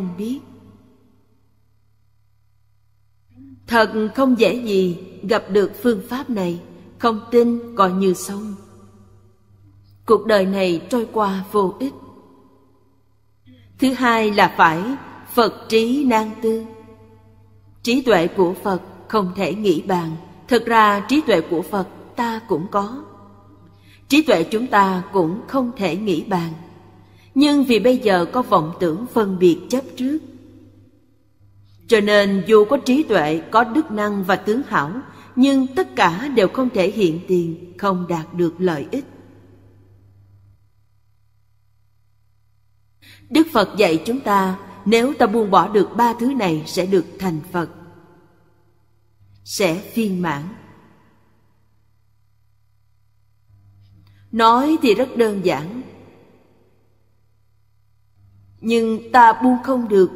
không biết thật không dễ gì gặp được phương pháp này không tin coi như xong cuộc đời này trôi qua vô ích thứ hai là phải phật trí nan tư trí tuệ của phật không thể nghĩ bàn thật ra trí tuệ của phật ta cũng có trí tuệ chúng ta cũng không thể nghĩ bàn nhưng vì bây giờ có vọng tưởng phân biệt chấp trước cho nên dù có trí tuệ có đức năng và tướng hảo nhưng tất cả đều không thể hiện tiền không đạt được lợi ích đức phật dạy chúng ta nếu ta buông bỏ được ba thứ này sẽ được thành phật sẽ viên mãn nói thì rất đơn giản nhưng ta buông không được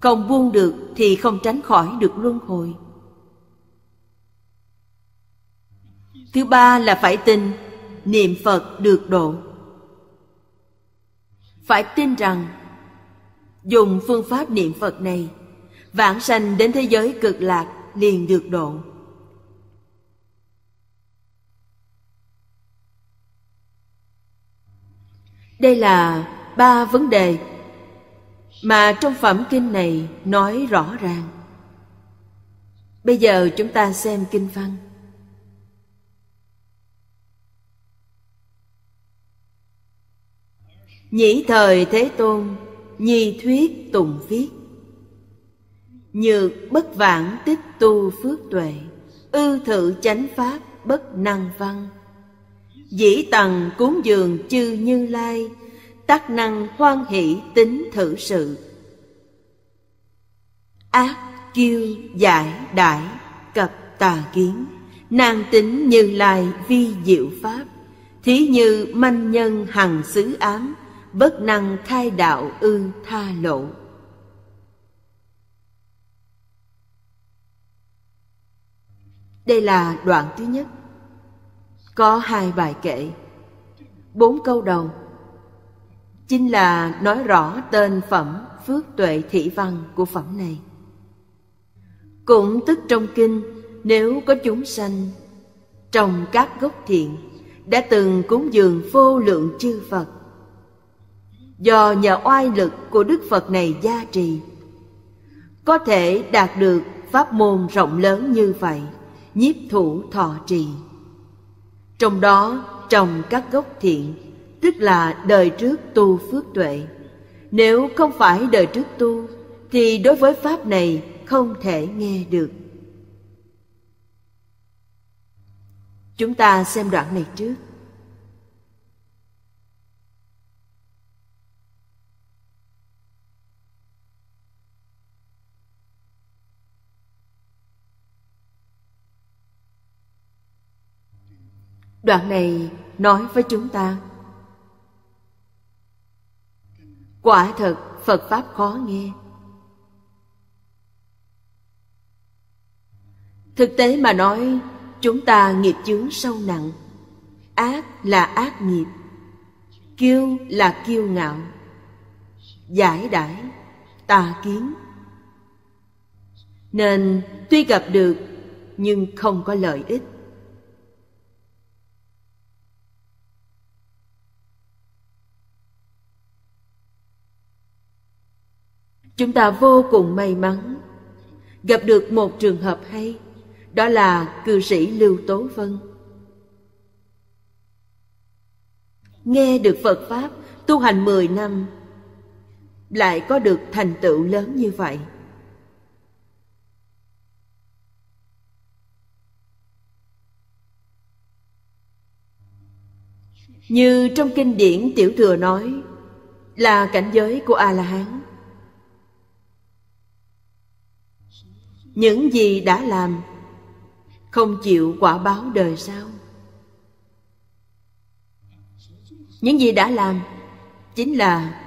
không buông được thì không tránh khỏi được luân hồi thứ ba là phải tin niệm phật được độ phải tin rằng dùng phương pháp niệm phật này vãng sanh đến thế giới cực lạc liền được độ đây là ba vấn đề mà trong phẩm kinh này nói rõ ràng bây giờ chúng ta xem kinh văn nhĩ thời thế tôn nhi thuyết tùng viết nhược bất vãng tích tu phước tuệ ư thử chánh pháp bất năng văn dĩ tầng cúng dường chư như lai tác năng hoan hỷ tính thử sự ác kiêu giải đại cập tà kiến nàng tính như lai vi diệu pháp thí như manh nhân hằng xứ ám bất năng khai đạo ư tha lộ đây là đoạn thứ nhất có hai bài kệ bốn câu đầu chính là nói rõ tên phẩm phước tuệ thị văn của phẩm này cũng tức trong kinh nếu có chúng sanh trong các gốc thiện đã từng cúng dường vô lượng chư phật do nhờ oai lực của đức phật này gia trì có thể đạt được pháp môn rộng lớn như vậy nhiếp thủ thọ trì trong đó trồng các gốc thiện tức là đời trước tu phước tuệ nếu không phải đời trước tu thì đối với pháp này không thể nghe được chúng ta xem đoạn này trước đoạn này nói với chúng ta quả thật phật pháp khó nghe thực tế mà nói chúng ta nghiệp chướng sâu nặng ác là ác nghiệp kiêu là kiêu ngạo giải đãi tà kiến nên tuy gặp được nhưng không có lợi ích chúng ta vô cùng may mắn gặp được một trường hợp hay đó là cư sĩ lưu tố vân nghe được phật pháp tu hành mười năm lại có được thành tựu lớn như vậy như trong kinh điển tiểu thừa nói là cảnh giới của a la hán những gì đã làm không chịu quả báo đời sau những gì đã làm chính là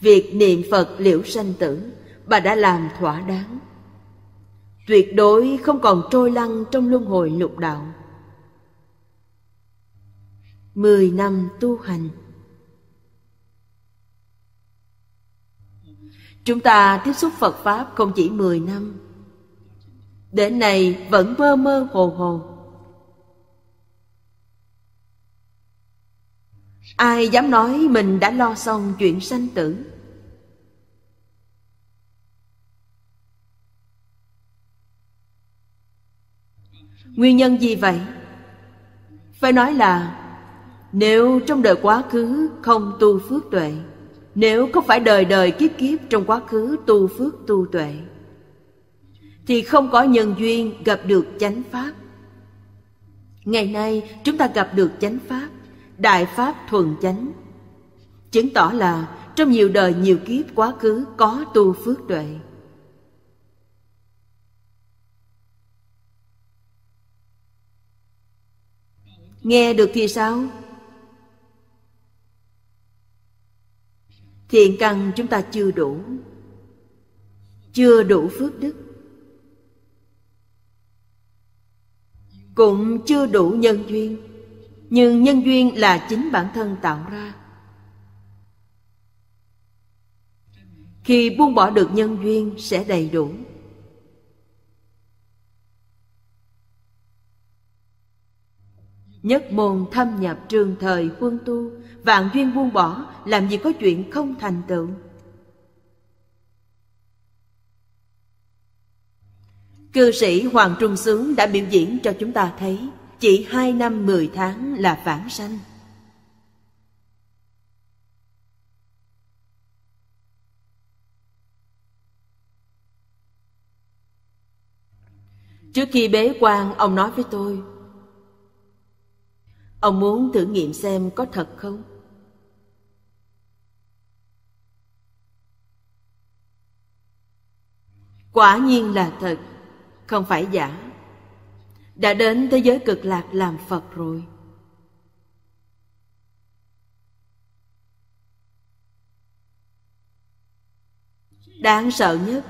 việc niệm phật liễu sanh tử bà đã làm thỏa đáng tuyệt đối không còn trôi lăn trong luân hồi lục đạo mười năm tu hành chúng ta tiếp xúc phật pháp không chỉ mười năm Đến nay vẫn mơ mơ hồ hồ Ai dám nói mình đã lo xong chuyện sanh tử Nguyên nhân gì vậy? Phải nói là Nếu trong đời quá khứ không tu phước tuệ Nếu không phải đời đời kiếp kiếp trong quá khứ tu phước tu tuệ thì không có nhân duyên gặp được chánh pháp ngày nay chúng ta gặp được chánh pháp đại pháp thuần chánh chứng tỏ là trong nhiều đời nhiều kiếp quá khứ có tu phước tuệ nghe được thì sao thiện căn chúng ta chưa đủ chưa đủ phước đức cũng chưa đủ nhân duyên nhưng nhân duyên là chính bản thân tạo ra khi buông bỏ được nhân duyên sẽ đầy đủ nhất môn thâm nhập trường thời quân tu vạn duyên buông bỏ làm gì có chuyện không thành tựu Cư sĩ Hoàng Trung Sướng đã biểu diễn cho chúng ta thấy Chỉ hai năm mười tháng là phản sanh Trước khi bế quan, ông nói với tôi Ông muốn thử nghiệm xem có thật không? Quả nhiên là thật không phải giả đã đến thế giới cực lạc làm phật rồi đáng sợ nhất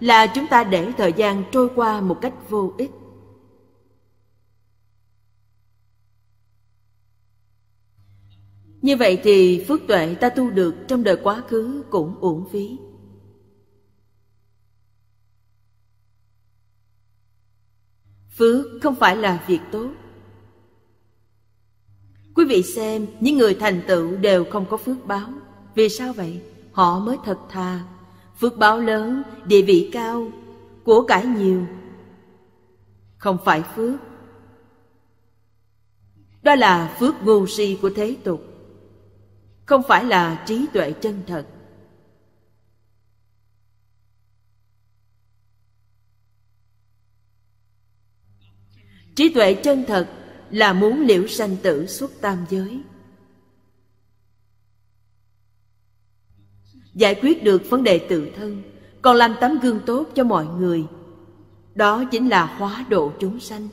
là chúng ta để thời gian trôi qua một cách vô ích như vậy thì phước tuệ ta tu được trong đời quá khứ cũng uổng phí phước không phải là việc tốt quý vị xem những người thành tựu đều không có phước báo vì sao vậy họ mới thật thà phước báo lớn địa vị cao của cải nhiều không phải phước đó là phước ngu si của thế tục không phải là trí tuệ chân thật trí tuệ chân thật là muốn liễu sanh tử suốt tam giới giải quyết được vấn đề tự thân còn làm tấm gương tốt cho mọi người đó chính là hóa độ chúng sanh